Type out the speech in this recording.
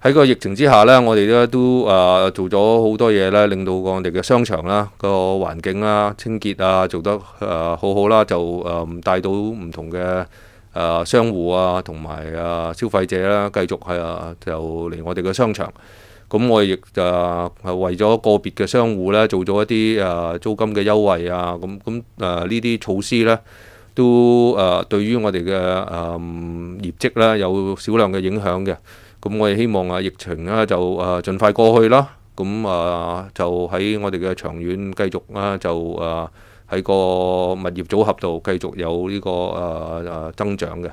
喺個疫情之下咧，我哋咧都啊做咗好多嘢咧，令到我哋嘅商場啦個環境啦清潔啊做得啊好好啦，就唔帶到唔同嘅啊商户啊同埋啊消費者啦繼續係啊就嚟我哋嘅商場。咁我亦就係為咗個別嘅商户咧做咗一啲啊租金嘅優惠啊咁咁啊呢啲措施咧。都誒對於我哋嘅誒業績啦有少量嘅影響嘅，咁我哋希望啊疫情咧就誒盡快過去啦，咁啊就喺我哋嘅長遠繼續咧就誒喺個物業組合度繼續有呢個誒誒增長嘅。